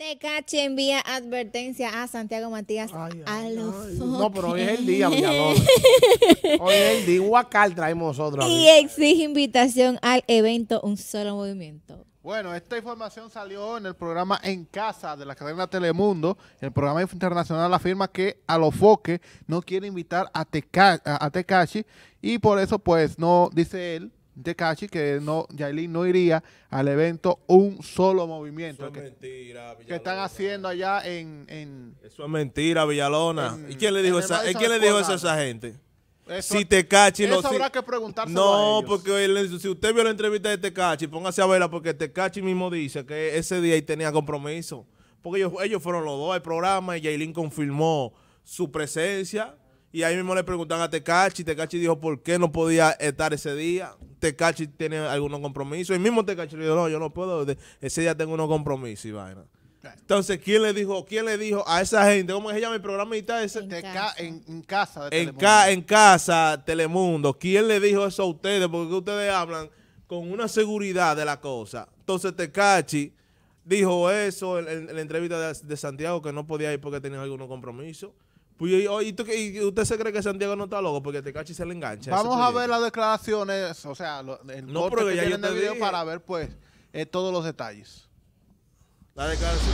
Tecachi envía advertencia a Santiago Matías a los no, pero hoy es el día, mi amor. hoy es el día. Huacal traemos nosotros. Y exige invitación al evento Un Solo Movimiento. Bueno, esta información salió en el programa En Casa de la cadena Telemundo, el programa internacional afirma que a foques no quiere invitar a, Teca a Tecachi y por eso pues no, dice él, Tecachi, que no, Yailin no iría al evento un solo movimiento. Eso es mentira, Villalona. están haciendo allá en... eso es mentira, Villalona. ¿Y quién le dijo, esa, eh, quién le dijo eso a esa gente? si Tecachi no. Eso habrá que preguntárselo No, porque si usted vio la entrevista de Tecachi, póngase a verla, porque Tecachi mismo dice que ese día ahí tenía compromiso. Porque ellos, fueron los dos al programa y Jailin confirmó su presencia. Y ahí mismo le preguntan a Tecachi. Tecachi dijo por qué no podía estar ese día. Tecachi tiene algunos compromisos. El mismo Tecachi le dijo, no, yo no puedo, ese día tengo unos compromisos y vaina. Entonces, ¿quién le dijo? ¿Quién le dijo a esa gente? ¿Cómo se llama el programita En casa. En, casa Telemundo. En, casa, Telemundo. ¿Quién le dijo eso a ustedes? Porque ustedes hablan con una seguridad de la cosa. Entonces, Tecachi dijo eso en, la entrevista de, de, Santiago, que no podía ir porque tenía algunos compromisos. Pues y, usted se cree que Santiago no está loco porque Tecachi este se le engancha. Vamos a ver las declaraciones, o sea, el no, que video para ver, pues, eh, todos los detalles. La declaración.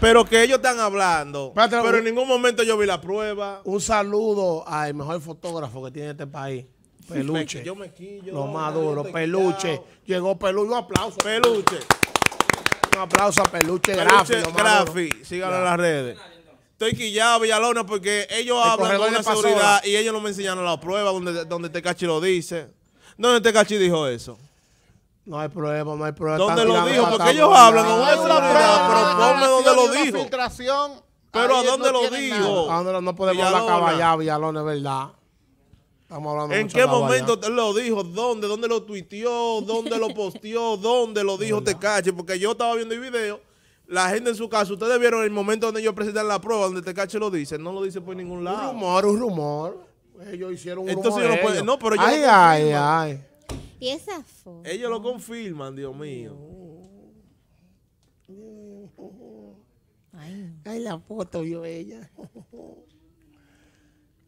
Pero que ellos están hablando. pero en ningún momento yo vi la prueba. Un saludo al mejor fotógrafo que tiene este país. Peluche. yo me Lo más Peluche. Llegó Peluche. Un aplauso. Peluche. Un aplauso a Peluche, Peluche Grafi. Grafi. Síganlo en las redes estoy quillado, Villalona, porque ellos hablan de una seguridad y ellos no me enseñaron la prueba donde, donde Tecachi lo dice. ¿Dónde Tecachi dijo eso? No hay prueba, no hay prueba. ¿Dónde lo dijo? Porque ellos hablan pero ponme donde lo dijo. Pero ¿a dónde lo dijo? No podemos hablar Villalona, es verdad. ¿En qué momento te lo dijo? ¿Dónde? ¿Dónde lo tuiteó? ¿Dónde lo posteó? ¿Dónde lo dijo Te Tecachi? Porque yo estaba viendo el video la gente en su casa. ustedes vieron el momento donde ellos presentan la prueba, donde Tecache este lo dice, no lo dice por ningún lado. Un rumor, un rumor. Ellos hicieron un rumor. Entonces, No, pero yo. ay, ay, ay. Ellos lo confirman, Dios mío. Ay, la foto vio ella.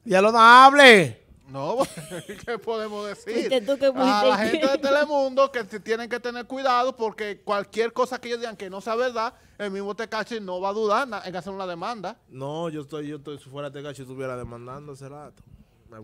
Ya lo no hable. No, ¿qué podemos decir? a la gente de Telemundo que tienen que tener cuidado porque cualquier cosa que ellos digan que no sea verdad, el mismo Tecachi no va a dudar en hacer una demanda. No, yo estoy, yo estoy, si fuera Tecachi estuviera demandando hace rato.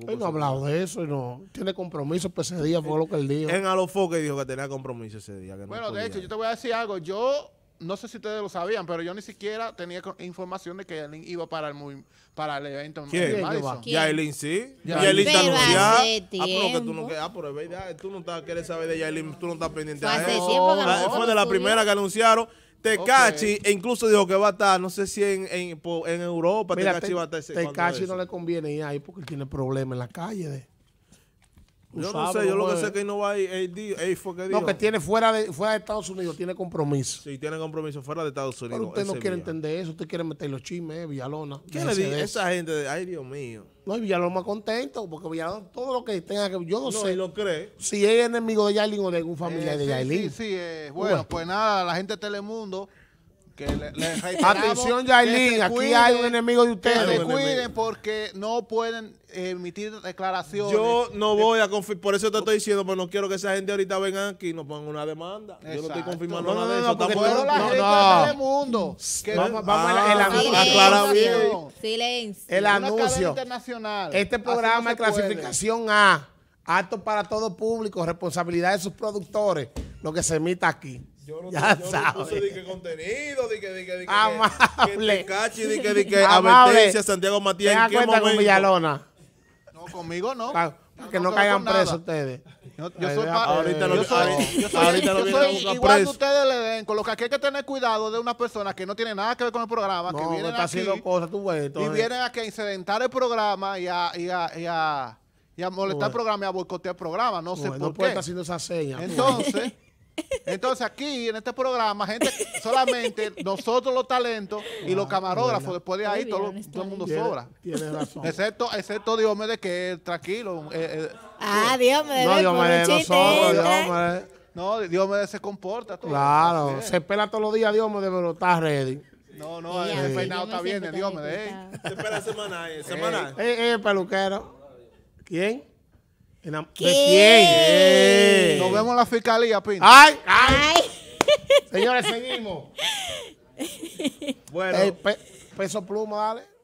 Él no ha hablado de eso y no tiene compromiso pues, ese día, fue lo que él dijo. En Alofoque dijo que tenía compromiso ese día. Que bueno, de hecho, yo te voy a decir algo. Yo no sé si ustedes lo sabían, pero yo ni siquiera tenía información de que Yailin iba para el, para el evento. ¿Quién? Yailin, sí. Yailin está anunciada. Ah, pero tú no ah, pero verdad, tú no estás, quieres saber de Yailin, tú no estás pendiente de eso. Ah, fue de la primera que anunciaron. Tecachi e incluso dijo que va a estar, no sé si en, en, en Europa, Tecachi va a estar. Tecachi no le conviene ir ahí porque tiene problemas en la calle. De... Yo no sé, yo lo que sé es que no va a ir, fue que No, que tiene fuera de, fuera de Estados Unidos, tiene compromiso. Sí, tiene compromiso fuera de Estados Unidos. Pero usted no quiere entender eso, usted quiere meter los chimes eh, Villalona. ¿Qué le dice esa gente? De, ay, Dios mío. No, y Villalona más contento, porque Villalona todo lo que tenga que... Yo no, no sé. lo cree. Si es enemigo de Yailin o de algún familiar eh, de sí, Sí, sí, es eh, bueno, pues nada, la gente de Telemundo... Atención, Yailin, aquí hay un enemigo de ustedes. Que cuiden porque no pueden emitir declaraciones. Yo no voy a confirmar, por eso te estoy diciendo, pero no quiero que esa gente ahorita venga aquí y nos pongan una demanda. Yo no estoy confirmando nada de eso. No, no, no, vamos, a el, anuncio. Silencio. El anuncio. Internacional. Este programa es clasificación A. Acto para todo público, responsabilidad de sus productores, lo que se emita aquí. Yo no, ya yo de que contenido, de que, de que, de que, Amable. que cachi, de que, de que advertencia Santiago Matías. ¿En con Villalona. No, conmigo no. Para, que no, caigan presos ustedes. Yo, yo, soy ahorita lo, yo soy, yo igual que ustedes le den, con lo que hay que tener cuidado de una persona que no tiene nada que ver con el programa, que vienen está aquí cosas, tú y vienen a que incidentar el programa y a, y a, y a, molestar el programa y a boicotear el programa, no sé por qué. No puede estar haciendo esa seña. Entonces, Entonces aquí, en este programa, gente, solamente nosotros los talentos y los ah, camarógrafos, después de ahí todo, el mundo sobra. Tiene razón. Excepto, excepto Diomedes, que es tranquilo. Eh, eh. ah, Diomedes. No, Diomedes no No, se comporta. claro, se espera todos los días Diomedes, pero está ready. No, no, el peinado está bien, el Se espera eh, semanal, Eh, eh, peluquero. ¿Quién? ¿De quién? Estamos en la fiscalía, Pino. ¡Ay! ¡Ay! Señores, seguimos. bueno. Eh, peso pluma, dale.